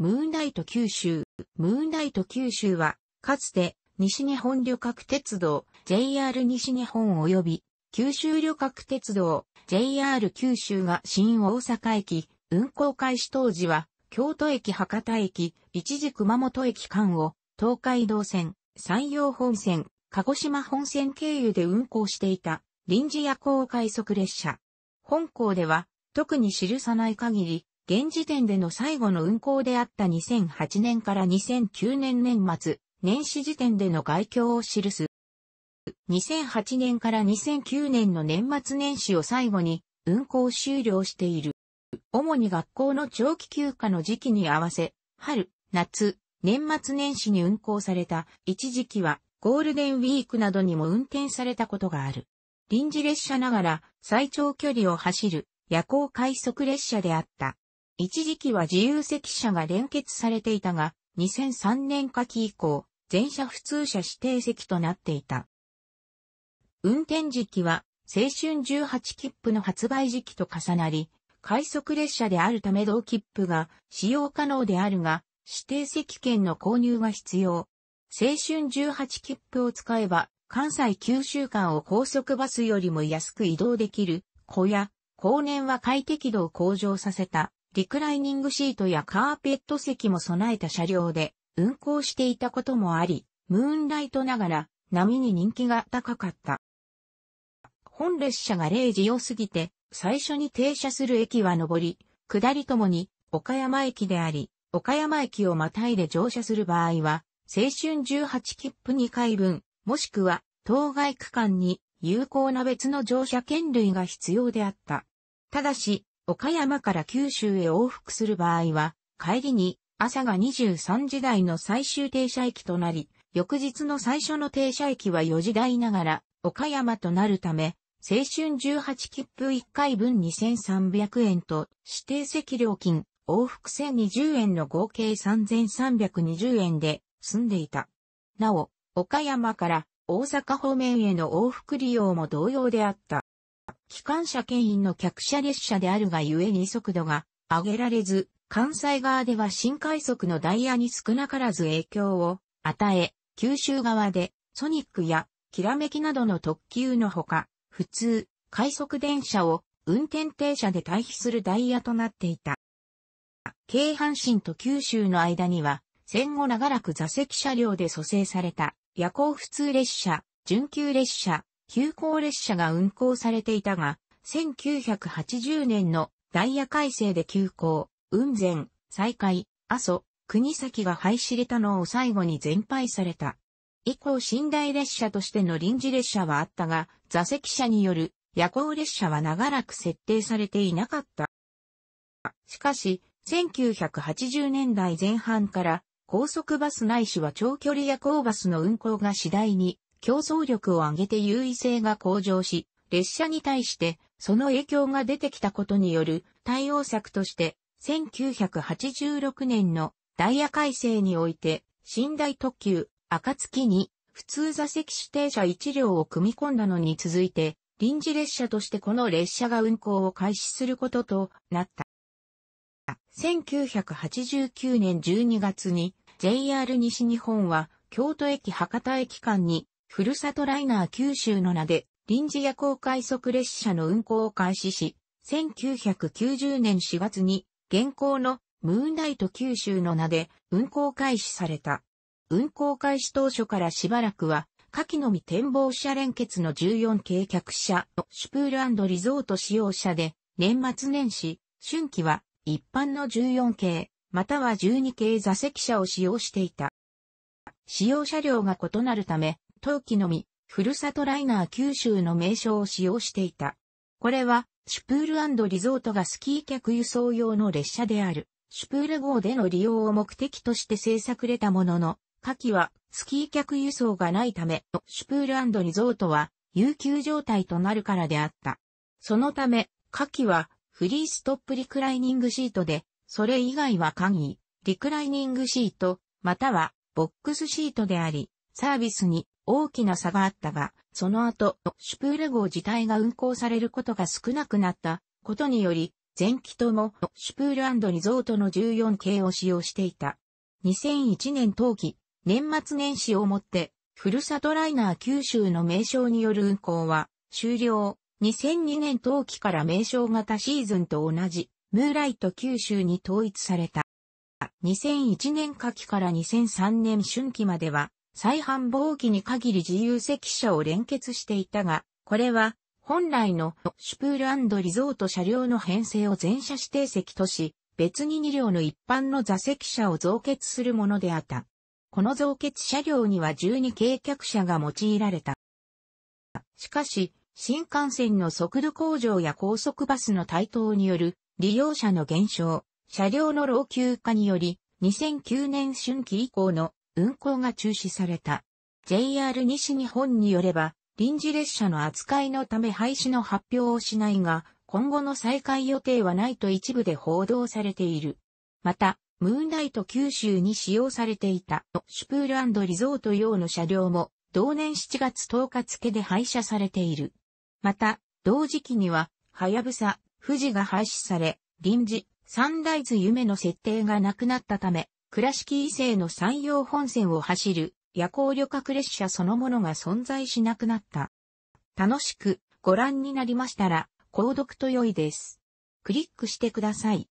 ムーンライト九州。ムーンライト九州は、かつて、西日本旅客鉄道、JR 西日本及び、九州旅客鉄道、JR 九州が新大阪駅、運行開始当時は、京都駅博多駅、一時熊本駅間を、東海道線、山陽本線、鹿児島本線経由で運行していた、臨時夜行快速列車。本校では、特に記さない限り、現時点での最後の運行であった2008年から2009年年末、年始時点での概況を記す。2008年から2009年の年末年始を最後に運行終了している。主に学校の長期休暇の時期に合わせ、春、夏、年末年始に運行された一時期はゴールデンウィークなどにも運転されたことがある。臨時列車ながら最長距離を走る夜行快速列車であった。一時期は自由席車が連結されていたが、2003年夏季以降、全車普通車指定席となっていた。運転時期は、青春18切符の発売時期と重なり、快速列車であるため同切符が使用可能であるが、指定席券の購入が必要。青春18切符を使えば、関西9週間を高速バスよりも安く移動できる、小屋、後年は快適度を向上させた、リクライニングシートやカーペット席も備えた車両で運行していたこともあり、ムーンライトながら波に人気が高かった。本列車が0時を過ぎて最初に停車する駅は上り、下りともに岡山駅であり、岡山駅をまたいで乗車する場合は、青春18切符2回分、もしくは当該区間に有効な別の乗車券類が必要であった。ただし、岡山から九州へ往復する場合は、帰りに朝が23時台の最終停車駅となり、翌日の最初の停車駅は4時台ながら、岡山となるため、青春18切符1回分2300円と指定席料金、往復1020円の合計3320円で済んでいた。なお、岡山から大阪方面への往復利用も同様であった。機関車牽引の客車列車であるがゆえに速度が上げられず、関西側では新快速のダイヤに少なからず影響を与え、九州側でソニックやきらめきなどの特急のほか、普通、快速電車を運転停車で退避するダイヤとなっていた。京阪神と九州の間には、戦後長らく座席車両で蘇生された夜行普通列車、準急列車、急行列車が運行されていたが、1980年のダイヤ改正で急行、雲仙、再開、阿蘇、国崎が廃止れたのを最後に全廃された。以降寝台列車としての臨時列車はあったが、座席車による夜行列車は長らく設定されていなかった。しかし、1980年代前半から高速バスないしは長距離夜行バスの運行が次第に競争力を上げて優位性が向上し、列車に対してその影響が出てきたことによる対応策として、1986年のダイヤ改正において、寝台特急、暁に、普通座席指定車1両を組み込んだのに続いて、臨時列車としてこの列車が運行を開始することとなった。1989年12月に JR 西日本は京都駅博多駅間にふるさとライナー九州の名で、臨時夜行快速列車の運行を開始し、1990年4月に、現行のムーンライト九州の名で運行開始された。運行開始当初からしばらくは、下記のみ展望車連結の14系客車、のシュプールリゾート使用車で、年末年始、春季は一般の14系、または12系座席車を使用していた。使用車両が異なるため、当期のみ、ふるさとライナー九州の名称を使用していた。これは、シュプールリゾートがスキー客輸送用の列車である、シュプール号での利用を目的として制作れたものの、下記はスキー客輸送がないため、シュプールリゾートは有給状態となるからであった。そのため、下記はフリーストップリクライニングシートで、それ以外は簡易、リクライニングシート、またはボックスシートであり、サービスに大きな差があったが、その後、シュプール号自体が運行されることが少なくなったことにより、前期ともシュプールリゾートの14系を使用していた。2001年冬季、年末年始をもって、ふるさとライナー九州の名称による運行は終了。2002年冬季から名称型シーズンと同じ、ムーライト九州に統一された。2001年夏季から2003年春季までは、再繁忙期に限り自由席車を連結していたが、これは本来のシュプールリゾート車両の編成を全車指定席とし、別に2両の一般の座席車を増結するものであった。この増結車両には12計客車が用いられた。しかし、新幹線の速度向上や高速バスの台頭による利用者の減少、車両の老朽化により、2009年春季以降の運行が中止された。JR 西日本によれば、臨時列車の扱いのため廃止の発表をしないが、今後の再開予定はないと一部で報道されている。また、ムーンライト九州に使用されていたシュプールリゾート用の車両も同年7月10日付で廃車されている。また、同時期には、はやぶさ、富士が廃止され、臨時、サンライズ夢の設定がなくなったため、倉敷伊勢の山陽本線を走る夜行旅客列車そのものが存在しなくなった。楽しくご覧になりましたら、購読と良いです。クリックしてください。